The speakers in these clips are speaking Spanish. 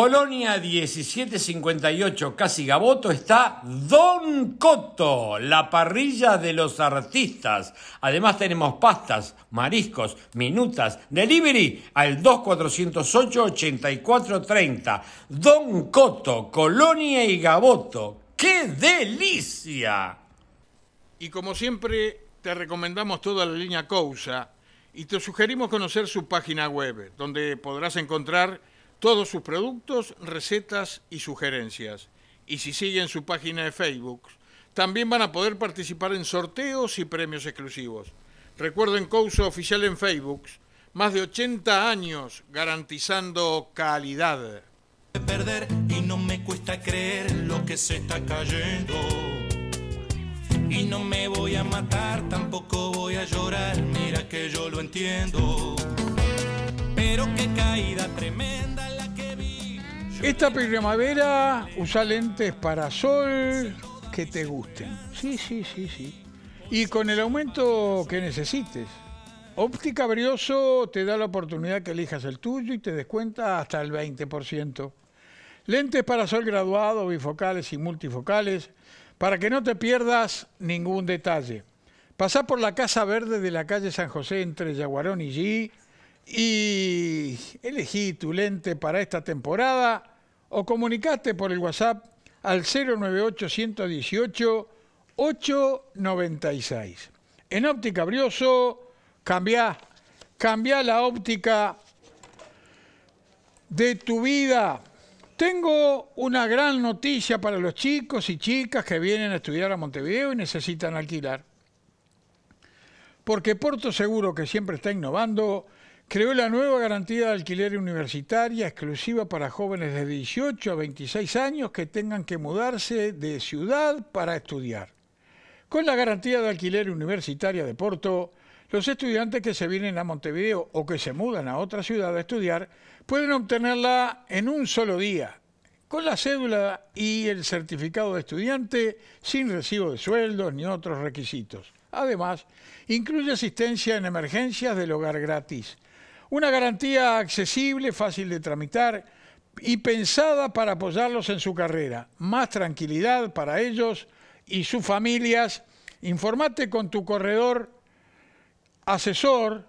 Colonia 1758, casi Gaboto, está Don Coto, la parrilla de los artistas. Además tenemos pastas, mariscos, minutas, delivery al 2408-8430. Don Coto, Colonia y Gaboto. ¡Qué delicia! Y como siempre, te recomendamos toda la línea causa y te sugerimos conocer su página web, donde podrás encontrar todos sus productos, recetas y sugerencias. Y si siguen su página de Facebook, también van a poder participar en sorteos y premios exclusivos. Recuerden Couso Oficial en Facebook, más de 80 años garantizando calidad. Perder y no me cuesta creer lo que se está cayendo. Y no me voy a matar, tampoco voy a llorar, mira que yo lo entiendo. Pero qué caída tremenda. Esta primavera usa lentes para sol que te gusten. Sí, sí, sí, sí. Y con el aumento que necesites. Óptica Brioso te da la oportunidad que elijas el tuyo y te descuenta hasta el 20%. Lentes para sol graduado, bifocales y multifocales, para que no te pierdas ningún detalle. Pasá por la Casa Verde de la calle San José entre Yaguarón y G y elegí tu lente para esta temporada o comunicate por el WhatsApp al 098-118-896. En Óptica Brioso, cambia, cambia la óptica de tu vida. Tengo una gran noticia para los chicos y chicas que vienen a estudiar a Montevideo y necesitan alquilar. Porque Porto Seguro, que siempre está innovando, Creó la nueva garantía de alquiler universitaria exclusiva para jóvenes de 18 a 26 años que tengan que mudarse de ciudad para estudiar. Con la garantía de alquiler universitaria de Porto, los estudiantes que se vienen a Montevideo o que se mudan a otra ciudad a estudiar pueden obtenerla en un solo día, con la cédula y el certificado de estudiante sin recibo de sueldos ni otros requisitos. Además, incluye asistencia en emergencias del hogar gratis una garantía accesible, fácil de tramitar y pensada para apoyarlos en su carrera. Más tranquilidad para ellos y sus familias. Informate con tu corredor asesor,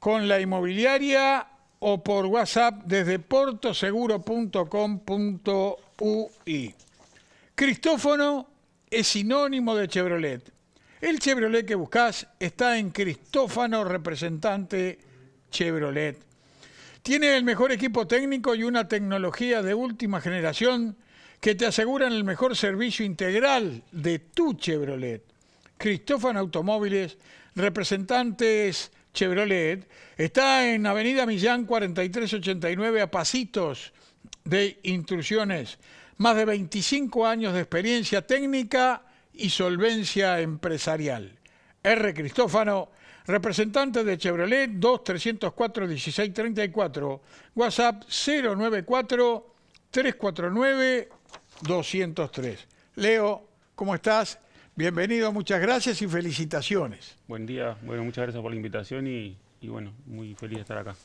con la inmobiliaria o por WhatsApp desde portoseguro.com.ui. Cristófono es sinónimo de Chevrolet. El Chevrolet que buscas está en Cristófano Representante Chevrolet. Tiene el mejor equipo técnico y una tecnología de última generación que te aseguran el mejor servicio integral de tu Chevrolet. Cristófano Automóviles, representantes Chevrolet, está en Avenida Millán 4389 a pasitos de intrusiones. Más de 25 años de experiencia técnica y solvencia empresarial. R. Cristófano Representante de Chevrolet 2304 1634, WhatsApp 094 349 203. Leo, ¿cómo estás? Bienvenido, muchas gracias y felicitaciones. Buen día, bueno, muchas gracias por la invitación y, bueno, muy feliz de estar acá.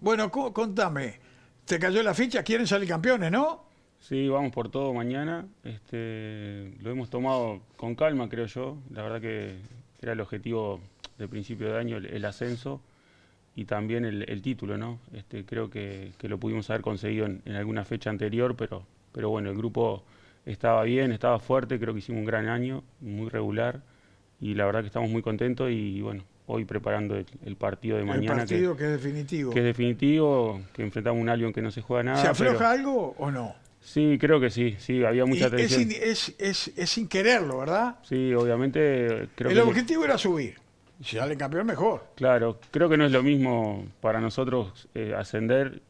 Bueno, contame, ¿te cayó la ficha? ¿Quieren salir campeones, no? Sí, vamos por todo mañana. Este, lo hemos tomado con calma, creo yo. La verdad que era el objetivo de principio de año el, ascenso y también el, título, ¿no? Este, creo que, lo pudimos haber conseguido en, alguna fecha anterior, pero, pero bueno, el grupo estaba bien, estaba fuerte, creo que hicimos un gran año, muy regular, y la verdad que estamos muy contentos y bueno, hoy preparando el, partido de mañana. El partido que, es definitivo. Que es definitivo, que enfrentamos un Albion que no se juega nada. ¿Se afloja algo o no? Sí, creo que sí, sí, había mucha tensión. Es, es, sin quererlo, ¿verdad? Sí, obviamente El objetivo era subir si sale campeón, mejor. Claro, creo que no es lo mismo para nosotros eh, ascender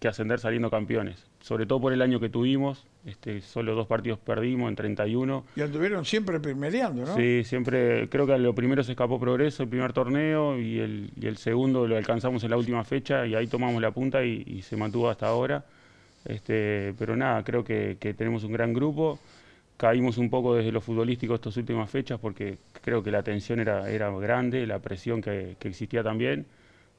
que ascender saliendo campeones. Sobre todo por el año que tuvimos, este, solo dos partidos perdimos en 31. Y anduvieron siempre primereando, ¿no? Sí, siempre. Creo que a lo primero se escapó Progreso, el primer torneo, y el, segundo lo alcanzamos en la última fecha, y ahí tomamos la punta y, se mantuvo hasta ahora. Este, pero nada, creo que tenemos un gran grupo caímos un poco desde lo futbolístico estas últimas fechas porque creo que la tensión era, grande, la presión que, existía también,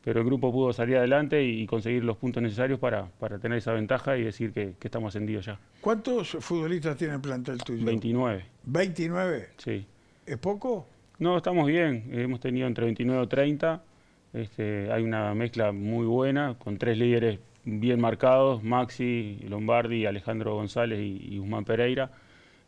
pero el grupo pudo salir adelante y, conseguir los puntos necesarios para, tener esa ventaja y decir que, estamos ascendidos ya. ¿Cuántos futbolistas tiene el plantel tuyo? 29. ¿29? Sí. ¿Es poco? No, estamos bien. Hemos tenido entre 29 y 30. Este, hay una mezcla muy buena con tres líderes bien marcados, Maxi, Lombardi, Alejandro González y Guzmán Pereira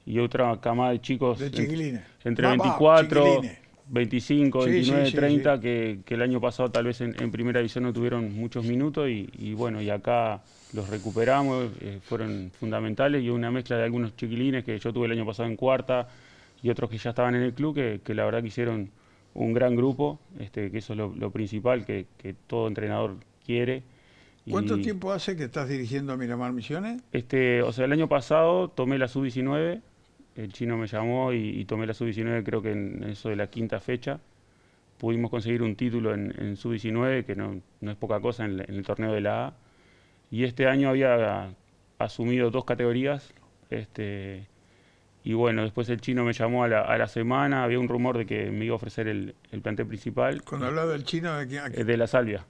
y otra camada de chicos entre 24, 25, 29, 30, que, el año pasado tal vez en, primera división no tuvieron muchos minutos y, bueno, y acá los recuperamos, eh, fueron fundamentales y una mezcla de algunos chiquilines que yo tuve el año pasado en cuarta y otros que ya estaban en el club, que, la verdad que hicieron un gran grupo, este, que eso es lo, principal que, todo entrenador quiere. ¿Cuánto tiempo hace que estás dirigiendo a Miramar Misiones? Este, o sea, el año pasado tomé la sub-19 el chino me llamó y, tomé la sub-19 creo que en eso de la quinta fecha. Pudimos conseguir un título en, sub-19, que no, es poca cosa en el, torneo de la A. Y este año había asumido dos categorías. Este, y bueno, después el chino me llamó a la, semana, había un rumor de que me iba a ofrecer el, plantel principal. Cuando hablaba del chino, ¿de quién? Eh, de la Salvia.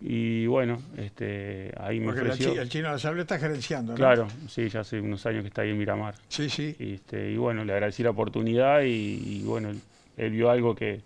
Y bueno, este, ahí me ofreció. El chino de la está gerenciando. ¿no? Claro, sí, ya hace unos años que está ahí en Miramar. Sí, sí. Y, este, y bueno, le agradecí la oportunidad y, bueno, él, vio algo que,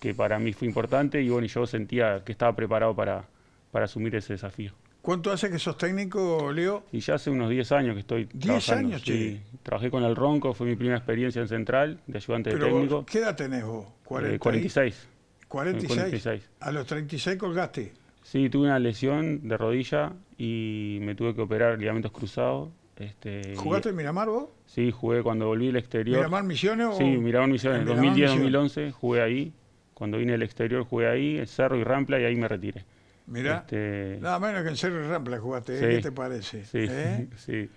que, para mí fue importante y bueno, yo sentía que estaba preparado para, para asumir ese desafío. ¿Cuánto hace que sos técnico, Leo? Y ya hace unos 10 años que estoy 10 años, sí. Trabajé con el Ronco, fue mi primera experiencia en Central, de ayudante de técnico. ¿Qué edad tenés vos? 46. 46. 46. A los 36 colgaste. Sí, tuve una lesión de rodilla y me tuve que operar ligamentos cruzados. Este, ¿Jugaste en Miramar vos? Sí, jugué cuando volví al exterior. ¿Miramar Misiones? O sí, Miramar Misiones. En 2010-2011 jugué ahí. Cuando vine al exterior jugué ahí, en Cerro y Rampla, y ahí me retiré. Mirá, este, nada menos que en Cerro y Rampla jugaste, ¿eh? ¿qué te parece? Sí, ¿Eh? sí,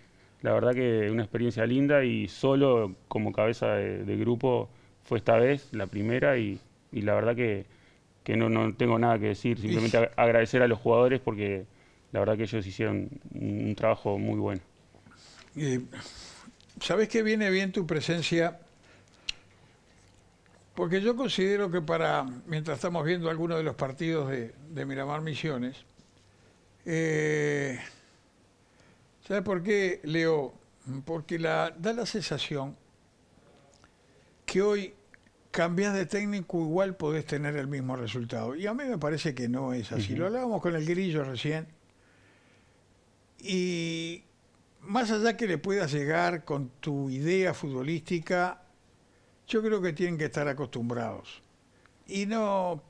la verdad que una experiencia linda y solo como cabeza de, grupo fue esta vez, la primera, y la verdad que que no, tengo nada que decir, simplemente agradecer a los jugadores porque la verdad que ellos hicieron un, trabajo muy bueno. Eh, ¿Sabes qué viene bien tu presencia? Porque yo considero que para, mientras estamos viendo algunos de los partidos de, Miramar Misiones, eh, ¿sabes por qué, Leo? Porque la, da la sensación que hoy cambias de técnico, igual podés tener el mismo resultado. Y a mí me parece que no es así. Lo hablábamos con el grillo recién. Y más allá que le puedas llegar con tu idea futbolística, yo creo que tienen que estar acostumbrados. Y no,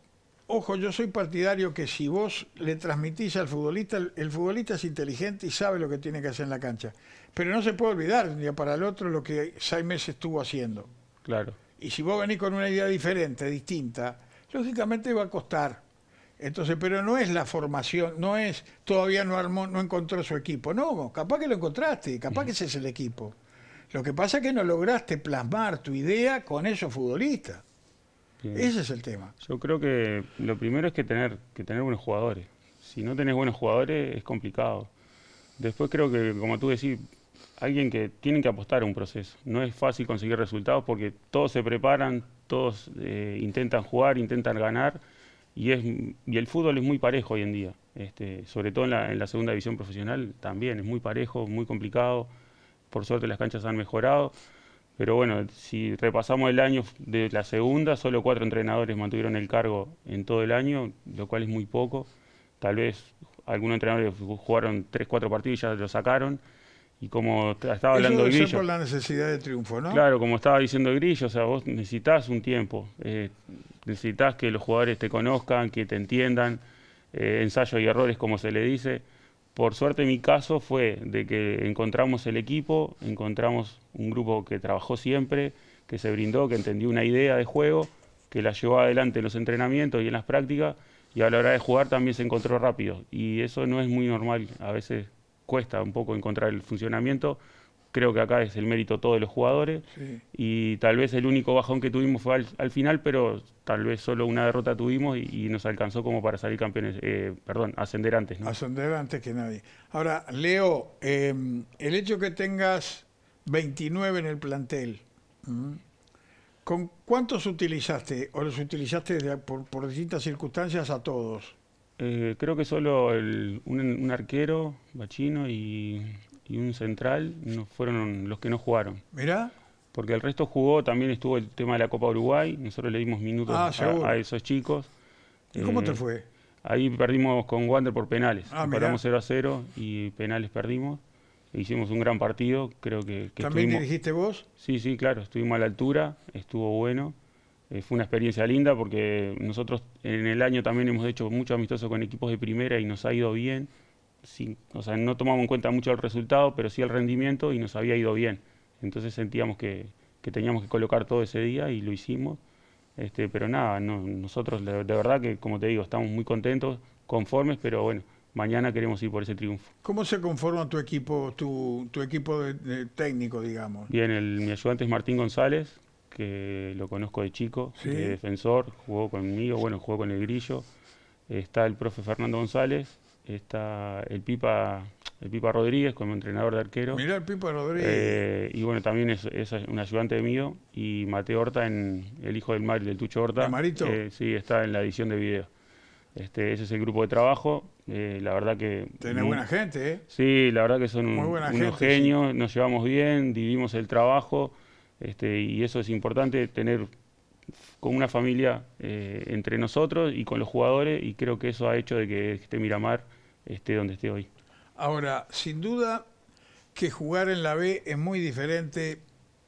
ojo, yo soy partidario que si vos le transmitís al futbolista, el, futbolista es inteligente y sabe lo que tiene que hacer en la cancha. Pero no se puede olvidar un día para el otro lo que meses estuvo haciendo. Claro. Y si vos venís con una idea diferente, distinta, lógicamente va a costar. Entonces, pero no es la formación, no es todavía no armó, no encontró su equipo. No, capaz que lo encontraste, capaz que ese es el equipo. Lo que pasa es que no lograste plasmar tu idea con esos futbolistas. Ese es el tema. Yo creo que lo primero es que tener, que tener buenos jugadores. Si no tenés buenos jugadores es complicado. Después creo que, como tú decís, alguien que tiene que apostar a un proceso. No es fácil conseguir resultados porque todos se preparan, todos eh, intentan jugar, intentan ganar y, es, y el fútbol es muy parejo hoy en día. Este, sobre todo en la, en la, segunda división profesional también es muy parejo, muy complicado. Por suerte las canchas han mejorado. Pero bueno, si repasamos el año de la segunda, solo cuatro entrenadores mantuvieron el cargo en todo el año, lo cual es muy poco. Tal vez algunos entrenadores jugaron tres, cuatro partidos y ya lo sacaron. Y como estaba hablando de Grillo. la necesidad de triunfo, ¿no? Claro, como estaba diciendo Grillo, o sea, vos necesitas un tiempo. Eh, necesitas que los jugadores te conozcan, que te entiendan. Ensayos eh, ensayo y errores, como se le dice. Por suerte, mi caso fue de que encontramos el equipo, encontramos un grupo que trabajó siempre, que se brindó, que entendió una idea de juego, que la llevó adelante en los entrenamientos y en las prácticas, y a la hora de jugar también se encontró rápido. Y eso no es muy normal. A veces cuesta un poco encontrar el funcionamiento. Creo que acá es el mérito todo de los jugadores y tal vez el único bajón que tuvimos fue al, final, pero tal vez solo una derrota tuvimos y, nos alcanzó como para salir campeones, eh, perdón, ascender antes. ¿no? Ascender antes que nadie. Ahora, Leo, em, el hecho que tengas 29 en el plantel, ¿con cuántos utilizaste o los utilizaste por distintas circunstancias a todos? Eh, creo que solo un, arquero, Bachino, y, un central no fueron los que no jugaron. ¿Mirá? Porque el resto jugó, también estuvo el tema de la Copa Uruguay, nosotros le dimos minutos ah, a, esos chicos. ¿Y cómo eh, te fue? Ahí perdimos con Wander por penales. Comparamos ah, Paramos 0 a 0 y penales perdimos. E hicimos un gran partido, creo que... ¿También dijiste vos? Sí, sí, claro, estuvimos a la altura, estuvo bueno. Eh, fue una experiencia linda porque nosotros en el año también hemos hecho mucho amistoso con equipos de primera y nos ha ido bien. o sea, no tomamos en cuenta mucho el resultado, pero sí el rendimiento y nos había ido bien. Entonces sentíamos que, que teníamos que colocar todo ese día y lo hicimos. Este, pero nada, nosotros de, verdad que, como te digo, estamos muy contentos, conformes, pero bueno, mañana queremos ir por ese triunfo. ¿Cómo se conforma tu equipo, tu, tu equipo técnico, digamos? Bien, el, mi ayudante es Martín González, que lo conozco de chico, de defensor, jugó conmigo, bueno, jugó con el Grillo. Está el profe Fernando González, está el Pipa, el Pipa Rodríguez como entrenador de arquero. Mirá el Pipa Rodríguez. Eh, y bueno, también es, un ayudante mío. Y Mateo Horta, el hijo del Mar, del Tucho Horta. ¿El marito? Eh, sí, está en la edición de video. Este, ese es el grupo de trabajo. Eh, la verdad que. tiene buena gente, ¿eh? Sí, la verdad que son unos genios. Nos llevamos bien, dividimos el trabajo. Este, y eso es importante, tener con una familia eh, entre nosotros y con los jugadores, y creo que eso ha hecho de que este Miramar esté donde esté hoy. Ahora, sin duda que jugar en la B es muy diferente,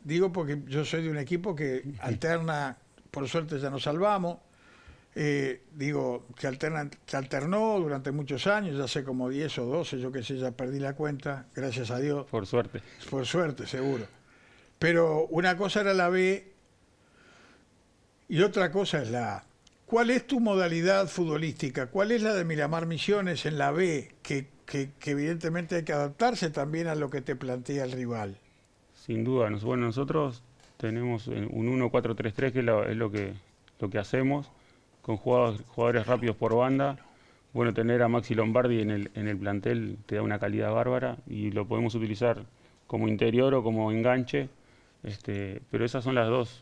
digo porque yo soy de un equipo que alterna, por suerte ya nos salvamos, eh, digo, que, alterna, que alternó durante muchos años, ya sé como 10 o 12, yo qué sé, ya perdí la cuenta, gracias a Dios. Por suerte. Por suerte, seguro. Pero una cosa era la B y otra cosa es la A. ¿Cuál es tu modalidad futbolística? ¿Cuál es la de Miramar Misiones en la B? Que, que, evidentemente hay que adaptarse también a lo que te plantea el rival. Sin duda. bueno, nosotros tenemos eh, un 1-4-3-3 que es, lo, que, lo que hacemos con jugadores, jugadores rápidos por banda. Bueno, tener a Maxi Lombardi en el, en el plantel te da una calidad bárbara y lo podemos utilizar como interior o como enganche este, pero esas son las dos,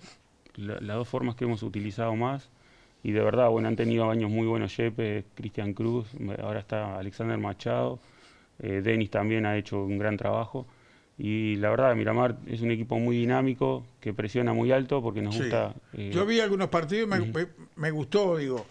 las dos formas que hemos utilizado más. Y de verdad, bueno, han tenido años muy buenos Jepe, Cristian Cruz, ahora está Alexander Machado, eh, Denis también ha hecho un gran trabajo. Y la verdad, Miramar es un equipo muy dinámico, que presiona muy alto porque nos gusta... Eh, Yo vi algunos partidos y me, gustó, digo.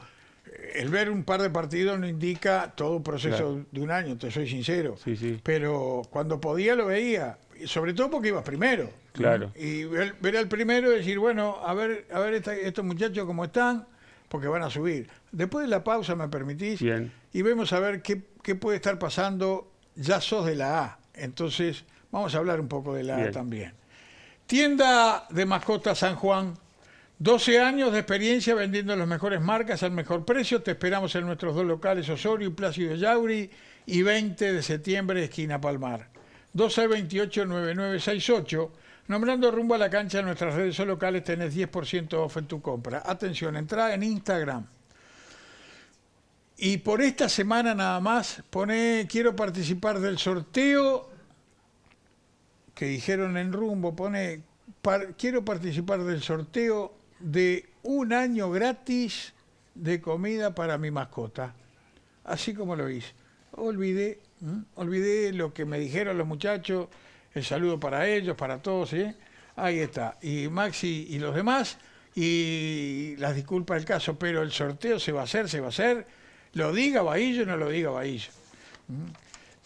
El ver un par de partidos no indica todo un proceso de un año, te soy sincero. Pero cuando podía lo veía, sobre todo porque ibas primero. Claro. Y ver, ver, al primero y decir, bueno, a ver, a ver estos muchachos cómo están, porque van a subir. Después de la pausa, ¿me permitís? Y vemos a ver qué, puede estar pasando. Ya sos de la A, entonces vamos a hablar un poco de la A también. Tienda de mascotas San Juan. 12 años de experiencia vendiendo las mejores marcas al mejor precio. Te esperamos en nuestros dos locales, Osorio y Plácido Yauri, y 20 de septiembre, esquina Palmar. 1228-9968 Nombrando rumbo a la cancha en nuestras redes locales tenés 10% off en tu compra. Atención, entra en Instagram. Y por esta semana nada más, pone quiero participar del sorteo que dijeron en rumbo, pone quiero participar del sorteo de un año gratis de comida para mi mascota. Así como lo hice. Olvidé, olvidé lo que me dijeron los muchachos el saludo para ellos, para todos, ¿sí? Ahí está. Y Maxi y los demás, y las disculpas del caso, pero el sorteo se va a hacer, se va a hacer. Lo diga Bahillo, no lo diga Bahillo. Mm.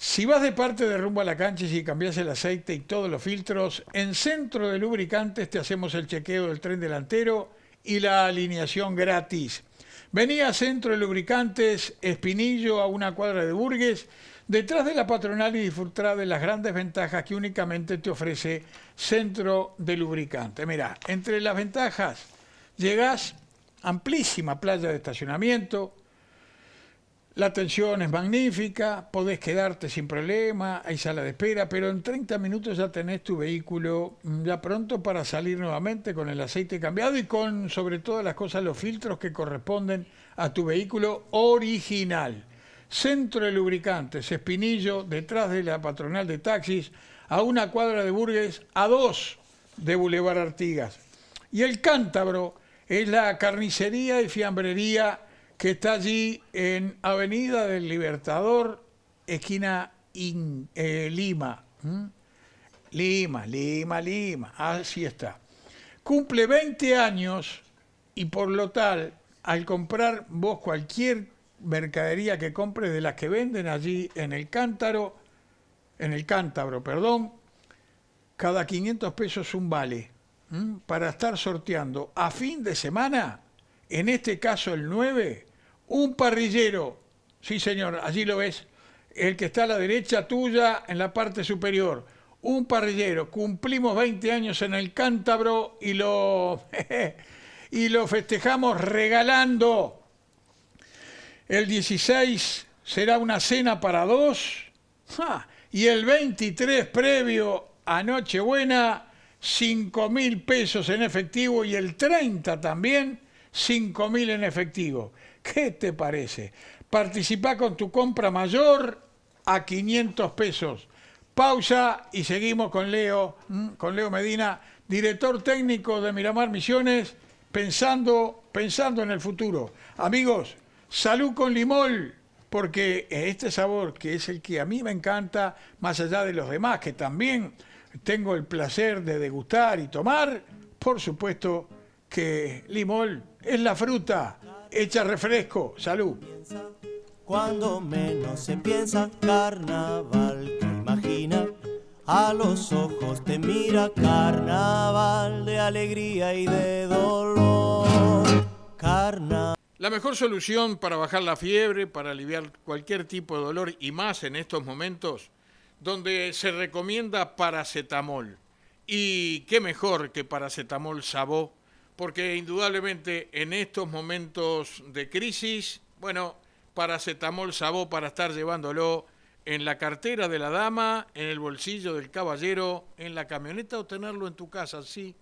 Si vas de parte de rumbo a la cancha y si cambias el aceite y todos los filtros, en centro de lubricantes te hacemos el chequeo del tren delantero y la alineación gratis. Venía a centro de lubricantes, Espinillo, a una cuadra de Burgues Detrás de la patronal y disfrutar de las grandes ventajas que únicamente te ofrece Centro de Lubricante. mira entre las ventajas, llegás amplísima playa de estacionamiento, la atención es magnífica, podés quedarte sin problema, hay sala de espera, pero en 30 minutos ya tenés tu vehículo mm, ya pronto para salir nuevamente con el aceite cambiado y con sobre todas las cosas los filtros que corresponden a tu vehículo original. Centro de Lubricantes, Espinillo, detrás de la patronal de taxis, a una cuadra de Burgues, a dos de Boulevard Artigas. Y el Cántabro es la carnicería y fiambrería que está allí en Avenida del Libertador, esquina eh, Lima. Lima, Lima, Lima, así está. Cumple 20 años y por lo tal, al comprar vos cualquier mercadería que compres de las que venden allí en el cántaro, en el cántabro, perdón, cada 500 pesos un vale para estar sorteando a fin de semana, en este caso el 9, un parrillero. Sí, señor, allí lo ves. El que está a la derecha tuya en la parte superior. Un parrillero. Cumplimos 20 años en el Cántabro y lo, y lo festejamos regalando el 16 será una cena para dos. Y el 23 previo a Nochebuena, 5 mil pesos en efectivo y el 30 también, 5 mil en efectivo. ¿Qué te parece? Participa con tu compra mayor a 500 pesos. Pausa y seguimos con Leo, mm, con Leo Medina, director técnico de Miramar Misiones, pensando, pensando en el futuro. Amigos, Salud con limón, porque este sabor, que es el que a mí me encanta, más allá de los demás, que también tengo el placer de degustar y tomar, por supuesto que limón es la fruta hecha refresco. Salud. Cuando menos se piensa carnaval, que imagina a los ojos te mira carnaval de alegría y de dolor. Carnaval. La mejor solución para bajar la fiebre, para aliviar cualquier tipo de dolor y más en estos momentos, donde se recomienda paracetamol. Y qué mejor que paracetamol sabó, porque indudablemente en estos momentos de crisis, bueno, paracetamol sabó para estar llevándolo en la cartera de la dama, en el bolsillo del caballero, en la camioneta o tenerlo en tu casa, sí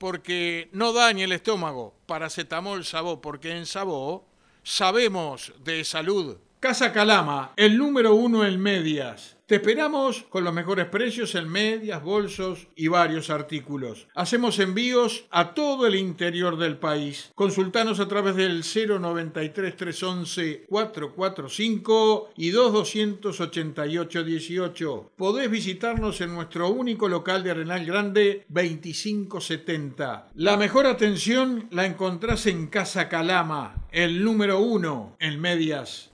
porque no daña el estómago, paracetamol sabó, porque en sabó sabemos de salud. Casa Calama, el número uno en medias. Te esperamos con los mejores precios en medias, bolsos y varios artículos. Hacemos envíos a todo el interior del país. Consultanos a través del 093 311 445 y 2288 18. Podés visitarnos en nuestro único local de Arenal Grande 2570. La mejor atención la encontrás en Casa Calama, el número uno en medias.